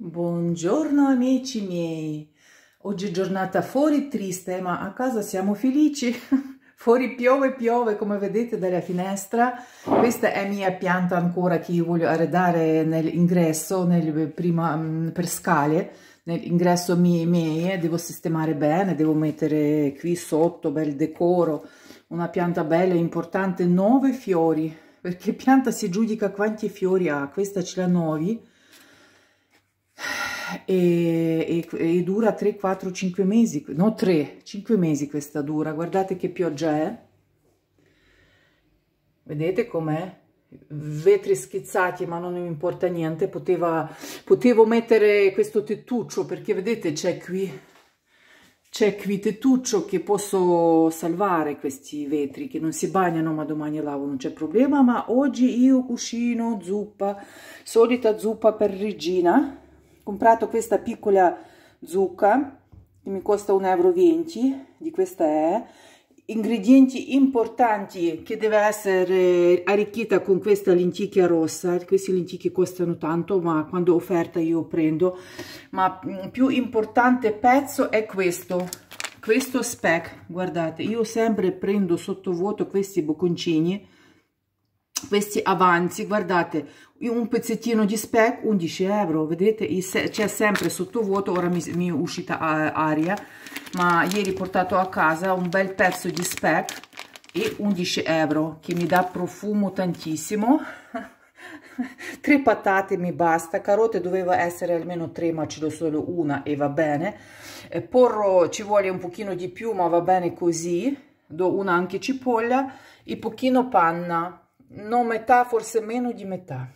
Buongiorno amici miei, oggi è giornata fuori triste ma a casa siamo felici, fuori piove piove come vedete dalla finestra, questa è mia pianta ancora che io voglio arredare nell'ingresso, nel prima, mm, per scale, nell'ingresso miei miei, eh, devo sistemare bene, devo mettere qui sotto bel decoro, una pianta bella e importante, nove fiori, perché pianta si giudica quanti fiori ha, questa ce l'ha 9 e, e, e dura 3, 4, 5 mesi, no 3, 5 mesi questa dura, guardate che pioggia è, vedete com'è? vetri schizzati ma non mi importa niente Poteva, potevo mettere questo tettuccio perché vedete c'è qui c'è qui tettuccio che posso salvare questi vetri che non si bagnano ma domani lavo non c'è problema ma oggi io cucino zuppa solita zuppa per regina comprato questa piccola zucca che mi costa 1,20 euro di questa è ingredienti importanti che deve essere arricchita con questa lenticchia rossa questi lenticchie costano tanto ma quando offerta io prendo ma mm, più importante pezzo è questo questo spec guardate io sempre prendo sottovuoto questi bocconcini questi avanzi, guardate, un pezzettino di spec, 11 euro, vedete, c'è sempre sottovuoto, ora mi, mi è uscita eh, aria, ma ieri ho portato a casa un bel pezzo di spec e 11 euro, che mi dà profumo tantissimo, tre patate mi basta, carote doveva essere almeno tre ma ce l'ho solo una e va bene, eh, porro ci vuole un pochino di più ma va bene così, do una anche cipolla e pochino panna, non metà, forse meno di metà.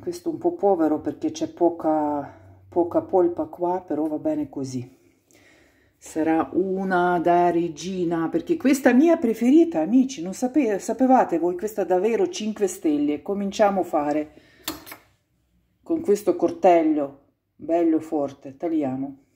Questo è un po' povero perché c'è poca, poca polpa qua, però va bene così. Sarà una da regina, perché questa mia preferita, amici, non sape sapevate voi, questa davvero 5 stelle. Cominciamo a fare con questo cortello, bello forte, tagliamo.